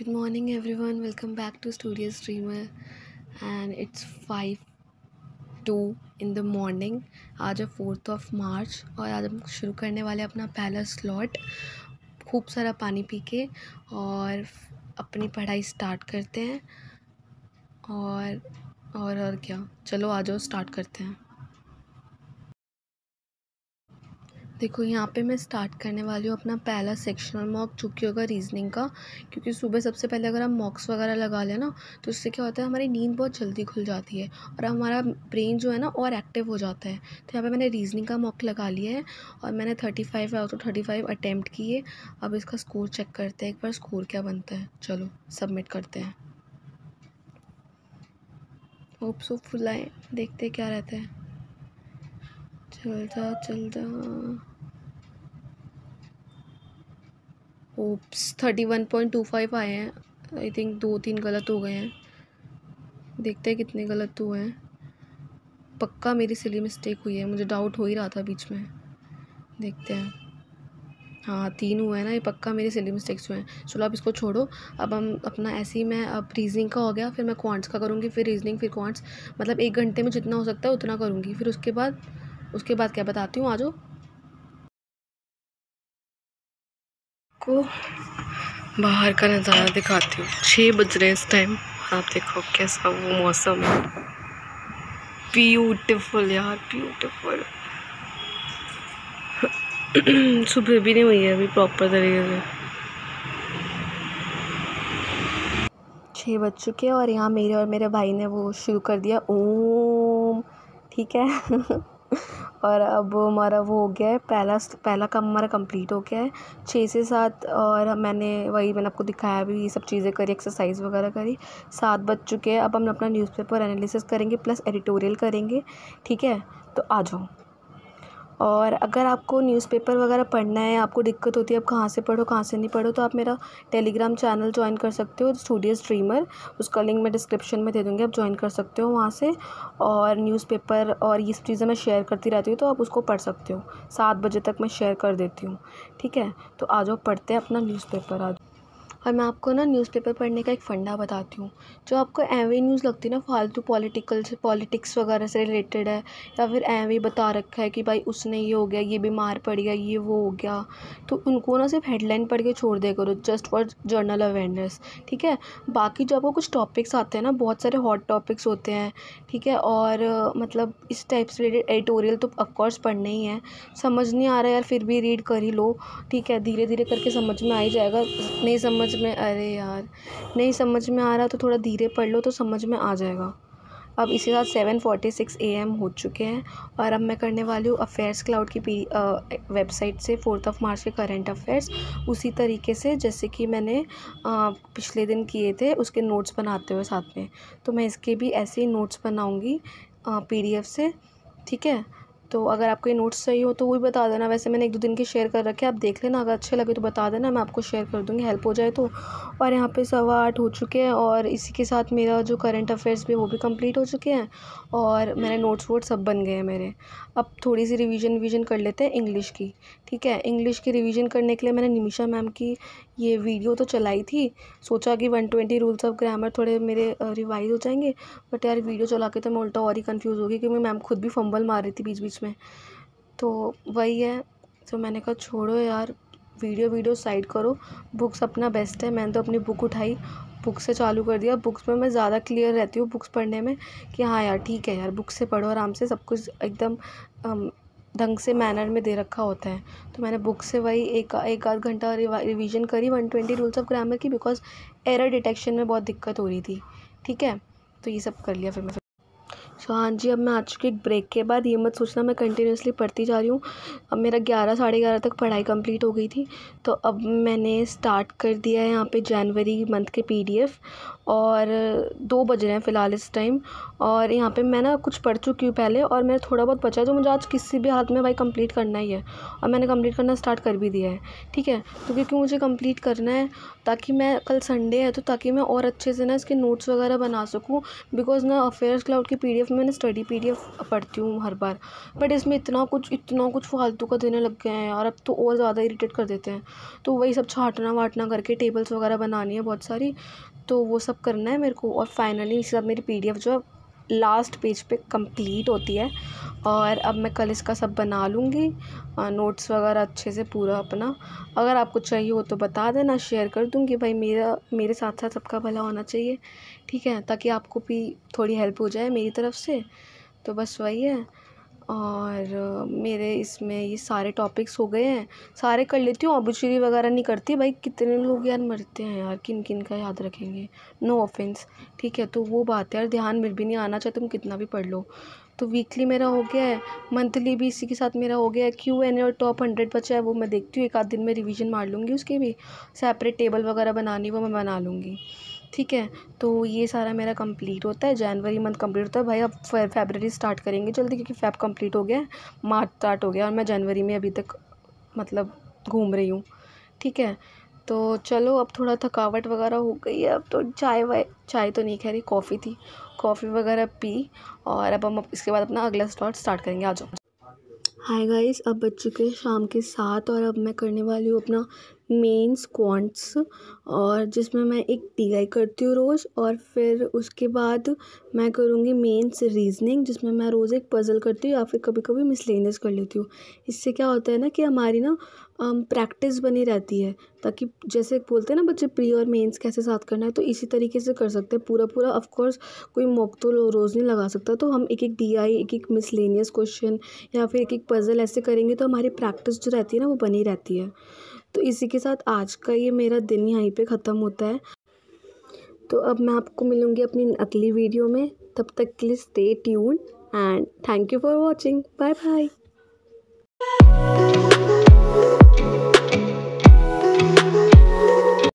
good morning everyone welcome back to studious dreamer and it's five two in the morning आज है fourth of मार्च और आज हम शुरू करने वाले अपना पहला स्लॉट खूब सारा पानी पी के और अपनी पढ़ाई स्टार्ट करते हैं और और और क्या चलो आ जाओ स्टार्ट करते हैं देखो यहाँ पे मैं स्टार्ट करने वाली हूँ अपना पहला सेक्शनल मॉक जो कि होगा रीजनिंग का क्योंकि सुबह सबसे पहले अगर हम मॉक्स वगैरह लगा लें ना तो उससे क्या होता है हमारी नींद बहुत जल्दी खुल जाती है और हमारा ब्रेन जो है ना और एक्टिव हो जाता है तो यहाँ पे मैंने रीजनिंग का मॉक लगा लिया है और मैंने thirty five out of thirty five attempt किए अब इसका स्कोर चेक करते हैं एक बार स्कोर क्या बनता है चलो सबमिट करते हैं होप्स सो फुल आए देखते क्या रहता है चलता चलता oops thirty one point two five आए हैं आई थिंक दो तीन गलत हो गए हैं देखते हैं कितने गलत हुए हैं पक्का मेरी सिली मिस्टेक हुई है मुझे डाउट हो ही रहा था बीच में देखते हैं हाँ तीन हुए हैं ना ये पक्का मेरे सिली मिस्टेक्स हुए हैं चलो आप इसको छोड़ो अब हम अपना ऐसे ही मैं अब रीजनिंग का हो गया फिर मैं क्वांट्स का करूँगी फिर रीजनिंग फिर क्वांट्स मतलब एक घंटे में जितना हो सकता है उतना करूँगी फिर उसके बाद उसके बाद क्या बताती हूँ आज को बाहर का नज़ारा दिखाती हूँ छः बज रहे हैं इस टाइम आप देखो कैसा वो मौसम है ब्यूटिफुल यार ब्यूटिफुल सुबह भी नहीं हुई है अभी प्रॉपर तरीके से छः बज चुके हैं और यहाँ मेरे और मेरे भाई ने वो शुरू कर दिया ओम ठीक है और अब हमारा वो हो गया है पहला पहला काम हमारा कंप्लीट हो गया है छः से सात और मैंने वही मैंने आपको दिखाया भी ये सब चीज़ें करी एक्सरसाइज वगैरह करी सात बज चुके हैं अब हम अपना न्यूज़पेपर एनालिसिस करेंगे प्लस एडिटोरियल करेंगे ठीक है तो आ जाओ और अगर आपको न्यूज़पेपर वगैरह पढ़ना है आपको दिक्कत होती है आप कहाँ से पढ़ो कहाँ से नहीं पढ़ो तो आप मेरा टेलीग्राम चैनल ज्वाइन कर सकते हो स्टूडियस ड्रीमर उसका लिंक मैं डिस्क्रिप्शन में दे दूँगी आप ज्वाइन कर सकते हो वहाँ से और न्यूज़पेपर और ये सब चीज़ें मैं शेयर करती रहती हूँ तो आप उसको पढ़ सकते हो सात बजे तक मैं शेयर कर देती हूँ ठीक है तो आ जाओ पढ़ते हैं अपना न्यूज़पेपर आज और मैं आपको ना न्यूज़पेपर पढ़ने का एक फंडा बताती हूँ जो आपको एवें न्यूज़ लगती है ना फालतू पॉलिटिकल से पॉलिटिक्स वगैरह से रिलेटेड है या फिर एवें बता रखा है कि भाई उसने ये हो गया ये बीमार पड़ गया ये वो हो गया तो उनको ना सिर्फ हेडलाइन पढ़ के छोड़ दे करो जस्ट फॉर जर्नल अवेयरनेस ठीक है बाकी जो आपको कुछ टॉपिक्स आते हैं ना बहुत सारे हॉट टॉपिक्स होते हैं ठीक है और मतलब इस टाइप से रिलेटेड एडिटोरियल तो ऑफकोर्स पढ़ने ही है समझ नहीं आ रहा यार फिर भी रीड कर ही लो ठीक है धीरे धीरे करके समझ में आ ही जाएगा नहीं समझ समझ में अरे यार नहीं समझ में आ रहा तो थोड़ा धीरे पढ़ लो तो समझ में आ जाएगा अब इसी साथ seven forty six A M हो चुके हैं और अब मैं करने वाली हूँ अफेयर्स क्लाउड की वेबसाइट से फोर्थ ऑफ मार्च के करंट अफेयर्स उसी तरीके से जैसे कि मैंने आ, पिछले दिन किए थे उसके नोट्स बनाते हुए साथ में तो मैं इसके भी ऐसे ही नोट्स बनाऊँगी पी डी एफ से ठीक है तो अगर आपको ये नोट्स सही हो तो वो भी बता देना वैसे मैंने एक दो दिन के शेयर कर रखे आप देख लेना अगर अच्छे लगे तो बता देना मैं आपको शेयर कर दूँगी हेल्प हो जाए तो और यहाँ पे सवा आठ हो चुके हैं और इसी के साथ मेरा जो करंट अफेयर्स भी वो भी कंप्लीट हो चुके हैं और मेरे नोट्स वोट्स सब बन गए हैं मेरे अब थोड़ी सी रिविज़न विविजन कर लेते हैं इंग्लिश की ठीक है इंग्लिश की रिविज़न करने के लिए मैंने निमिशा मैम की ये वीडियो तो चलाई थी सोचा कि one twenty rules of grammar थोड़े मेरे रिवाइज हो जाएंगे बट यार वीडियो चला के तो मैं उल्टा और ही कन्फ्यूज़ होगी क्योंकि मैम खुद भी फंबल मार रही थी बीच बीच उसमें तो वही है तो मैंने कहा छोड़ो यार वीडियो वीडियो साइड करो बुक्स अपना बेस्ट है मैंने तो अपनी बुक उठाई बुक से चालू कर दिया बुक्स में मैं ज़्यादा क्लियर रहती हूँ बुक्स पढ़ने में कि हाँ यार ठीक है यार बुक से पढ़ो आराम से सब कुछ एकदम ढंग से मैनर में दे रखा होता है तो मैंने बुक से वही एक एक आध घंटा रिवीजन करी one twenty rules of grammar की बिकॉज एरर डिटेक्शन में बहुत दिक्कत हो रही थी ठीक है तो ये सब कर लिया फिर मैं सो अच्छा, हाँ जी अब मैं चुकी एक ब्रेक के बाद ये मत सोचना मैं कंटिन्यूसली पढ़ती जा रही हूँ अब मेरा ग्यारह साढ़े ग्यारह तक पढ़ाई कंप्लीट हो गई थी तो अब मैंने स्टार्ट कर दिया है यहाँ पे जनवरी मंथ के पीडीएफ और दो बज रहे हैं फ़िलहाल इस टाइम और यहाँ पे मैं ना कुछ पढ़ चुकी हूँ पहले और मेरा थोड़ा बहुत बचा है जो मुझे आज किसी भी हाथ में भाई कंप्लीट करना ही है और मैंने कंप्लीट करना स्टार्ट कर भी दिया है ठीक है तो क्योंकि मुझे कंप्लीट करना है ताकि मैं कल संडे है तो ताकि मैं और अच्छे से ना इसके नोट्स वगैरह बना सकूँ बिकॉज़ ना अफेयर्स क्लाउड की पी क्योंकि तो मैंने स्टडी पी डी एफ़ पढ़ती हूँ हर बार बट इसमें इतना कुछ इतना कुछ फालतू का देने लग गए हैं यार अब तो और ज़्यादा इरीटेट कर देते हैं तो वही सब छाटना वाटना करके टेबल्स वगैरह बनानी है बहुत सारी तो वो सब करना है मेरे को और फाइनली सब मेरी पी डी एफ़ जो है लास्ट पेज पे कंप्लीट होती है और अब मैं कल इसका सब बना लूँगी नोट्स वगैरह अच्छे से पूरा अपना अगर आपको चाहिए हो तो बता देना शेयर कर दूँगी भाई मेरा मेरे साथ साथ सबका भला होना चाहिए ठीक है ताकि आपको भी थोड़ी हेल्प हो जाए मेरी तरफ से तो बस वही है और मेरे इसमें ये सारे टॉपिक्स हो गए हैं सारे कर लेती हूँ आबूचूरी वगैरह नहीं करती भाई कितने लोग यार मरते हैं यार किन किन का याद रखेंगे नो ऑफेंस ठीक है तो वो बात है यार ध्यान मेरे भी नहीं आना चाहे तुम कितना भी पढ़ लो तो वीकली मेरा हो गया है मंथली भी इसी के साथ मेरा हो गया है क्यू एन और टॉप हंड्रेड बचा है वो मैं देखती हूँ एक आध दिन में रिविज़न मार लूँगी उसकी भी सेपरेट टेबल वगैरह बनानी वो मैं बना लूँगी ठीक है तो ये सारा मेरा कंप्लीट होता है जनवरी मंथ कंप्लीट होता है भाई अब फेबररी स्टार्ट करेंगे जल्दी क्योंकि फैब कंप्लीट हो गया मार्च स्टार्ट हो गया और मैं जनवरी में अभी तक मतलब घूम रही हूँ ठीक है तो चलो अब थोड़ा थकावट वगैरह हो गई है अब तो चाय वाय चाय तो नहीं कह रही कॉफ़ी थी कॉफ़ी वगैरह पी और अब हम इसके बाद अपना अगला स्टॉट स्टार्ट करेंगे आ जाओ हाय गाइस अब बज चुके हैं शाम के सात और अब मैं करने वाली हूँ अपना मेन्स क्वांट्स और जिसमें मैं एक टी आई करती हूँ रोज़ और फिर उसके बाद मैं करूँगी मेन्स रीजनिंग जिसमें मैं रोज़ एक पज़ल करती हूँ या फिर कभी कभी मिसलेनियस कर लेती हूँ इससे क्या होता है ना कि हमारी ना प्रैक्टिस बनी रहती है ताकि जैसे बोलते हैं ना बच्चे प्री और मेंस कैसे साथ करना है तो इसी तरीके से कर सकते हैं पूरा पूरा ऑफ कोर्स कोई मॉक तो रोज़ नहीं लगा सकता तो हम एक एक डी आई एक एक मिसलेनियस क्वेश्चन या फिर एक एक पज़ल ऐसे करेंगे तो हमारी प्रैक्टिस जो रहती है ना वो बनी रहती है तो इसी के साथ आज का ये मेरा दिन यहीं पे ख़त्म होता है तो अब मैं आपको मिलूँगी अपनी अगली वीडियो में तब तक के लिए stay tune and thank you for watching bye bye